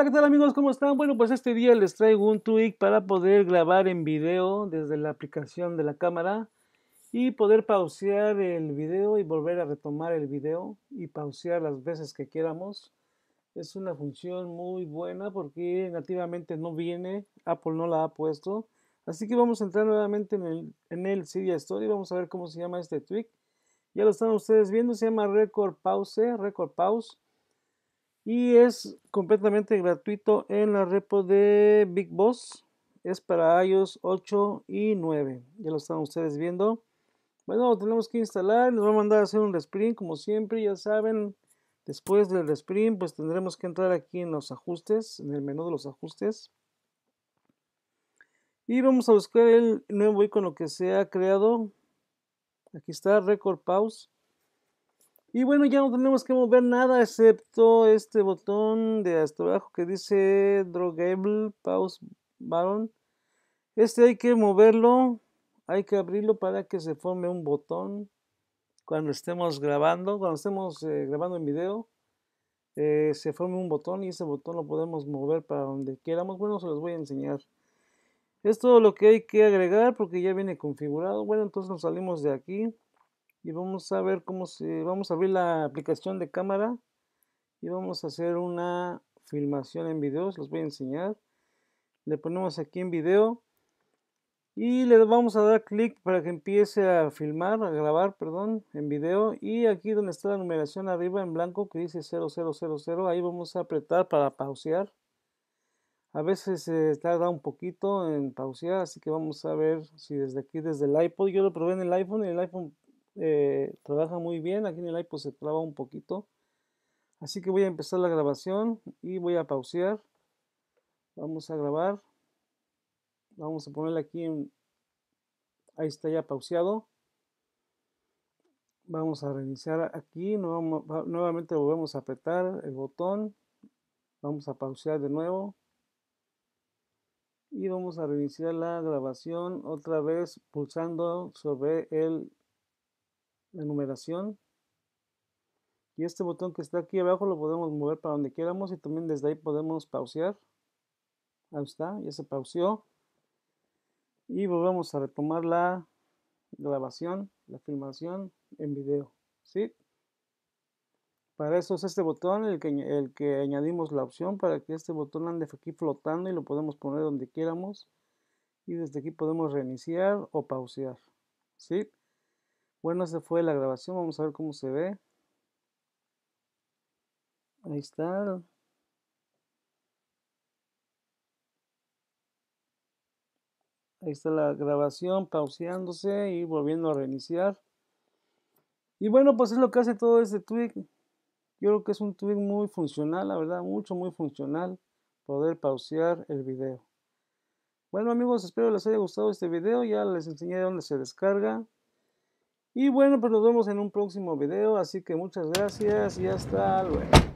Hola, ¿qué tal amigos? ¿Cómo están? Bueno, pues este día les traigo un tweak para poder grabar en video desde la aplicación de la cámara y poder pausear el video y volver a retomar el video y pausear las veces que queramos. Es una función muy buena porque nativamente no viene, Apple no la ha puesto. Así que vamos a entrar nuevamente en el, en el Store y vamos a ver cómo se llama este tweak. Ya lo están ustedes viendo, se llama Record Pause, Record Pause. Y es completamente gratuito en la repo de Big Boss. Es para iOS 8 y 9. Ya lo están ustedes viendo. Bueno, lo tenemos que instalar. Nos va a mandar a hacer un resprint como siempre. Ya saben, después del resprint pues tendremos que entrar aquí en los ajustes. En el menú de los ajustes. Y vamos a buscar el nuevo icono que se ha creado. Aquí está, Record Pause. Y bueno, ya no tenemos que mover nada excepto este botón de hasta abajo que dice Drogable Pause Baron. Este hay que moverlo, hay que abrirlo para que se forme un botón cuando estemos grabando, cuando estemos eh, grabando en video. Eh, se forme un botón y ese botón lo podemos mover para donde queramos. Bueno, se los voy a enseñar. es todo lo que hay que agregar porque ya viene configurado. Bueno, entonces nos salimos de aquí y vamos a ver cómo se vamos a abrir la aplicación de cámara y vamos a hacer una filmación en videos los voy a enseñar le ponemos aquí en video y le vamos a dar clic para que empiece a filmar a grabar perdón en video y aquí donde está la numeración arriba en blanco que dice 0000 ahí vamos a apretar para pausear a veces se tarda un poquito en pausear, así que vamos a ver si desde aquí, desde el iPod, yo lo probé en el iPhone, y el iPhone eh, trabaja muy bien. Aquí en el iPod se traba un poquito. Así que voy a empezar la grabación y voy a pausear. Vamos a grabar. Vamos a ponerle aquí en... Ahí está ya pauseado. Vamos a reiniciar aquí. Nuevamente volvemos a apretar el botón. Vamos a pausear de nuevo. Y vamos a reiniciar la grabación otra vez pulsando sobre el la numeración. Y este botón que está aquí abajo lo podemos mover para donde queramos y también desde ahí podemos pausear. Ahí está, ya se pauseó. Y volvemos a retomar la grabación, la filmación en video. ¿sí? Para eso es este botón, el que, añadimos la opción para que este botón ande aquí flotando y lo podemos poner donde queramos. Y desde aquí podemos reiniciar o pausear. ¿sí? Bueno, se fue la grabación. Vamos a ver cómo se ve. Ahí está. Ahí está la grabación pauseándose y volviendo a reiniciar. Y bueno, pues es lo que hace todo este tweak. Yo creo que es un tweak muy funcional, la verdad, mucho, muy funcional. Poder pausear el video. Bueno amigos, espero les haya gustado este video. Ya les enseñé dónde se descarga. Y bueno, pues nos vemos en un próximo video, así que muchas gracias y hasta luego.